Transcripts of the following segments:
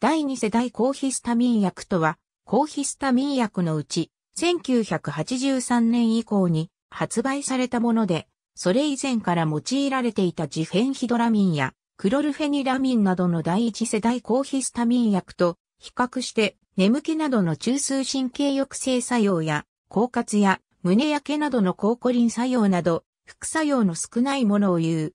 第2世代抗ヒスタミン薬とは、抗ヒスタミン薬のうち、1983年以降に発売されたもので、それ以前から用いられていたジフェンヒドラミンやクロルフェニラミンなどの第1世代抗ヒスタミン薬と比較して眠気などの中枢神経抑制作用や狡猾や胸焼けなどの抗コリン作用など副作用の少ないものを言う。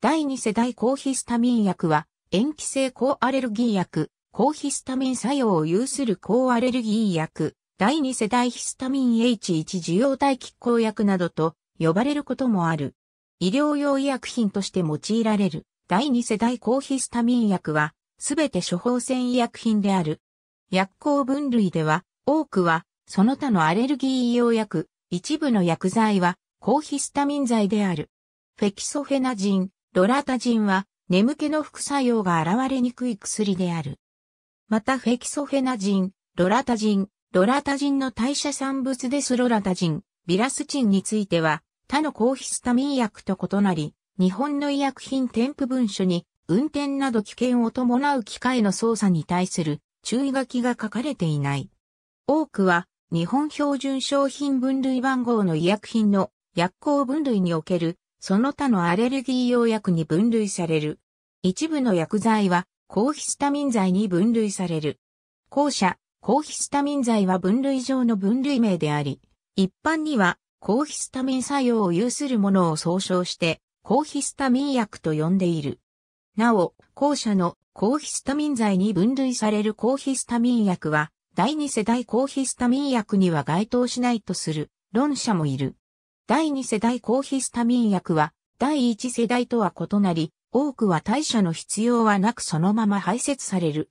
第2世代抗ヒスタミン薬は、塩基性抗アレルギー薬、抗ヒスタミン作用を有する抗アレルギー薬、第2世代ヒスタミン H1 受容体拮抗薬などと呼ばれることもある。医療用医薬品として用いられる第2世代抗ヒスタミン薬は、すべて処方箋医薬品である。薬効分類では、多くは、その他のアレルギー医療薬、一部の薬剤は、抗ヒスタミン剤である。フェキソフェナジン、ドラタジンは、眠気の副作用が現れにくい薬である。またフェキソフェナジン、ロラタジン、ロラタジンの代謝産物ですロラタジン、ビラスチンについては、他の抗ヒスタミン薬と異なり、日本の医薬品添付文書に、運転など危険を伴う機械の操作に対する注意書きが書かれていない。多くは、日本標準商品分類番号の医薬品の薬効分類における、その他のアレルギー用薬に分類される。一部の薬剤は、抗ヒスタミン剤に分類される。後者、抗ヒスタミン剤は分類上の分類名であり、一般には抗ヒスタミン作用を有するものを総称して、抗ヒスタミン薬と呼んでいる。なお、後者の抗ヒスタミン剤に分類される抗ヒスタミン薬は、第二世代抗ヒスタミン薬には該当しないとする論者もいる。第二世代抗ヒスタミン薬は、第一世代とは異なり、多くは代謝の必要はなくそのまま排泄される。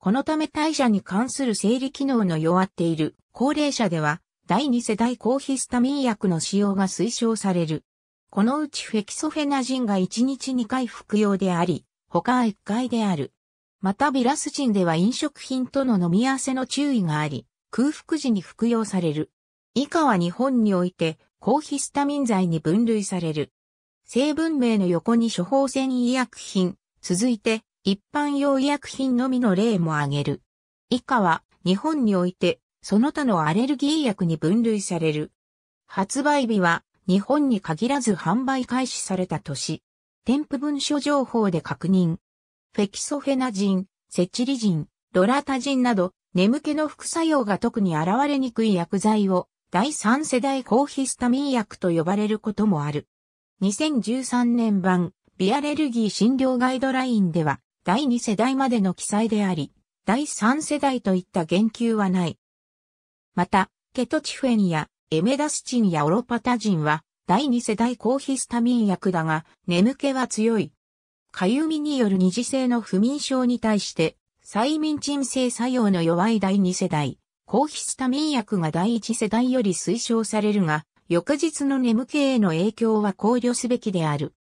このため代謝に関する生理機能の弱っている高齢者では第2世代抗ヒスタミン薬の使用が推奨される。このうちフェキソフェナジンが1日2回服用であり、他は1回である。またビラスチンでは飲食品との飲み合わせの注意があり、空腹時に服用される。以下は日本において、抗ヒスタミン剤に分類される。成分名の横に処方箋医薬品、続いて一般用医薬品のみの例も挙げる。以下は日本においてその他のアレルギー薬に分類される。発売日は日本に限らず販売開始された年。添付文書情報で確認。フェキソフェナジン、セチリジン、ロラタジンなど眠気の副作用が特に現れにくい薬剤を第3世代抗ヒスタミン薬と呼ばれることもある。2013年版、ビアレルギー診療ガイドラインでは、第2世代までの記載であり、第3世代といった言及はない。また、ケトチフェンやエメダスチンやオロパタジンは、第2世代抗ヒスタミン薬だが、眠気は強い。かゆみによる二次性の不眠症に対して、催眠鎮静作用の弱い第2世代、抗ヒスタミン薬が第1世代より推奨されるが、翌日の眠気への影響は考慮すべきである。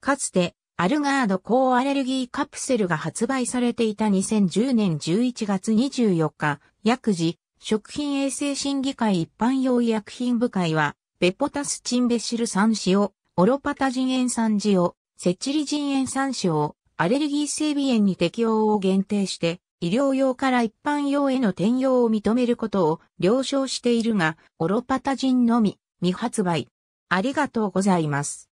かつて、アルガード抗アレルギーカプセルが発売されていた2010年11月24日、薬事、食品衛生審議会一般用医薬品部会は、ベポタスチンベシル酸塩、オロパタジン塩酸塩、セチリジン塩酸塩、アレルギー性鼻炎に適応を限定して、医療用から一般用への転用を認めることを了承しているが、オロパタジンのみ、未発売。ありがとうございます。